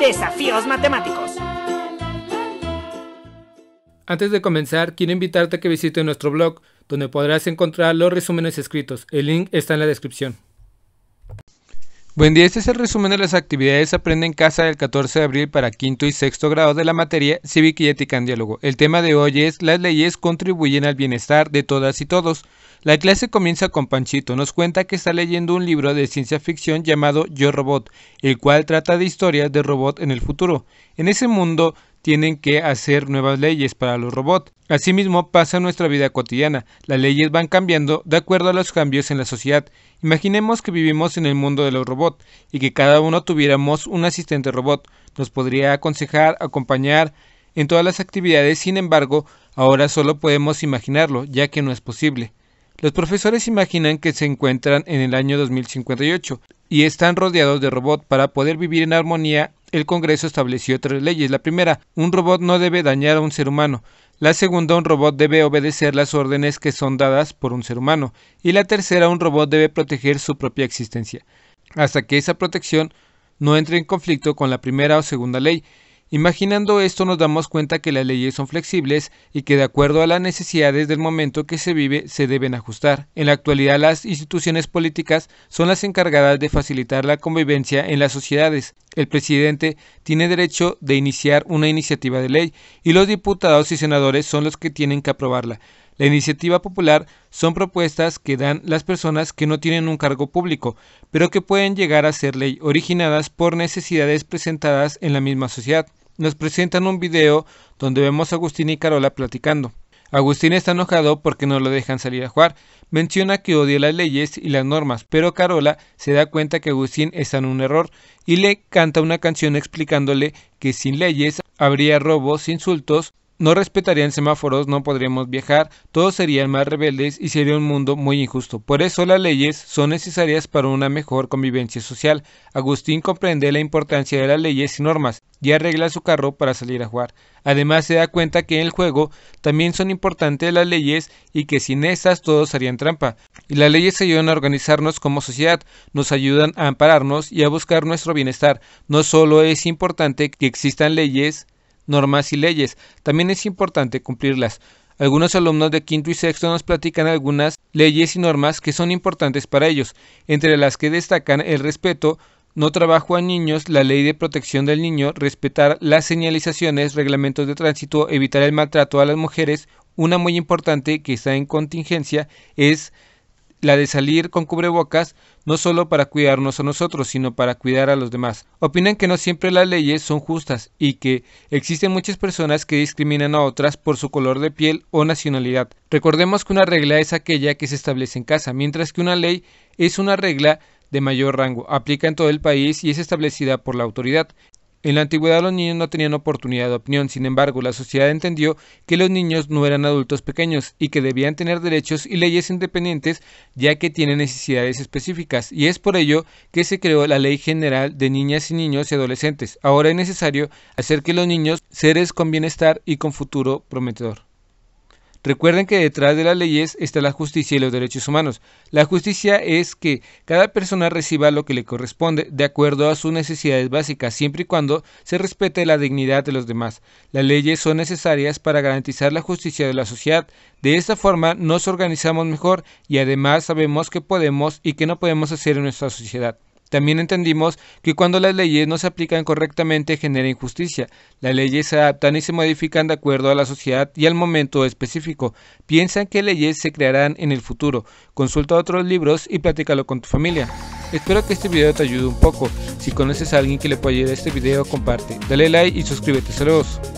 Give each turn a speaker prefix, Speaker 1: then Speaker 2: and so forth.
Speaker 1: Desafíos matemáticos. Antes de comenzar, quiero invitarte a que visites nuestro blog, donde podrás encontrar los resúmenes escritos. El link está en la descripción. Buen día, este es el resumen de las actividades Aprende en Casa del 14 de abril para quinto y sexto grado de la materia Cívica y Ética en Diálogo. El tema de hoy es Las leyes contribuyen al bienestar de todas y todos. La clase comienza con Panchito, nos cuenta que está leyendo un libro de ciencia ficción llamado Yo Robot, el cual trata de historias de robot en el futuro. En ese mundo tienen que hacer nuevas leyes para los robots. Asimismo pasa nuestra vida cotidiana, las leyes van cambiando de acuerdo a los cambios en la sociedad. Imaginemos que vivimos en el mundo de los robots y que cada uno tuviéramos un asistente robot, nos podría aconsejar, acompañar en todas las actividades, sin embargo, ahora solo podemos imaginarlo, ya que no es posible. Los profesores imaginan que se encuentran en el año 2058 y están rodeados de robots para poder vivir en armonía el Congreso estableció tres leyes. La primera, un robot no debe dañar a un ser humano. La segunda, un robot debe obedecer las órdenes que son dadas por un ser humano. Y la tercera, un robot debe proteger su propia existencia, hasta que esa protección no entre en conflicto con la primera o segunda ley. Imaginando esto nos damos cuenta que las leyes son flexibles y que de acuerdo a las necesidades del momento que se vive se deben ajustar. En la actualidad las instituciones políticas son las encargadas de facilitar la convivencia en las sociedades. El presidente tiene derecho de iniciar una iniciativa de ley y los diputados y senadores son los que tienen que aprobarla. La iniciativa popular son propuestas que dan las personas que no tienen un cargo público, pero que pueden llegar a ser ley originadas por necesidades presentadas en la misma sociedad. Nos presentan un video donde vemos a Agustín y Carola platicando. Agustín está enojado porque no lo dejan salir a jugar. Menciona que odia las leyes y las normas, pero Carola se da cuenta que Agustín está en un error y le canta una canción explicándole que sin leyes habría robos, insultos no respetarían semáforos, no podríamos viajar, todos serían más rebeldes y sería un mundo muy injusto. Por eso las leyes son necesarias para una mejor convivencia social. Agustín comprende la importancia de las leyes y normas y arregla su carro para salir a jugar. Además se da cuenta que en el juego también son importantes las leyes y que sin estas todos harían trampa. Y las leyes ayudan a organizarnos como sociedad, nos ayudan a ampararnos y a buscar nuestro bienestar. No solo es importante que existan leyes, normas y leyes. También es importante cumplirlas. Algunos alumnos de quinto y sexto nos platican algunas leyes y normas que son importantes para ellos, entre las que destacan el respeto, no trabajo a niños, la ley de protección del niño, respetar las señalizaciones, reglamentos de tránsito, evitar el maltrato a las mujeres. Una muy importante que está en contingencia es la de salir con cubrebocas no solo para cuidarnos a nosotros, sino para cuidar a los demás. Opinan que no siempre las leyes son justas y que existen muchas personas que discriminan a otras por su color de piel o nacionalidad. Recordemos que una regla es aquella que se establece en casa, mientras que una ley es una regla de mayor rango, aplica en todo el país y es establecida por la autoridad. En la antigüedad los niños no tenían oportunidad de opinión, sin embargo la sociedad entendió que los niños no eran adultos pequeños y que debían tener derechos y leyes independientes ya que tienen necesidades específicas y es por ello que se creó la Ley General de Niñas y Niños y Adolescentes. Ahora es necesario hacer que los niños seres con bienestar y con futuro prometedor. Recuerden que detrás de las leyes está la justicia y los derechos humanos. La justicia es que cada persona reciba lo que le corresponde de acuerdo a sus necesidades básicas, siempre y cuando se respete la dignidad de los demás. Las leyes son necesarias para garantizar la justicia de la sociedad. De esta forma nos organizamos mejor y además sabemos qué podemos y qué no podemos hacer en nuestra sociedad. También entendimos que cuando las leyes no se aplican correctamente genera injusticia. Las leyes se adaptan y se modifican de acuerdo a la sociedad y al momento específico. Piensan que qué leyes se crearán en el futuro. Consulta otros libros y platícalo con tu familia. Espero que este video te ayude un poco. Si conoces a alguien que le pueda ayudar este video, comparte. Dale like y suscríbete. Saludos.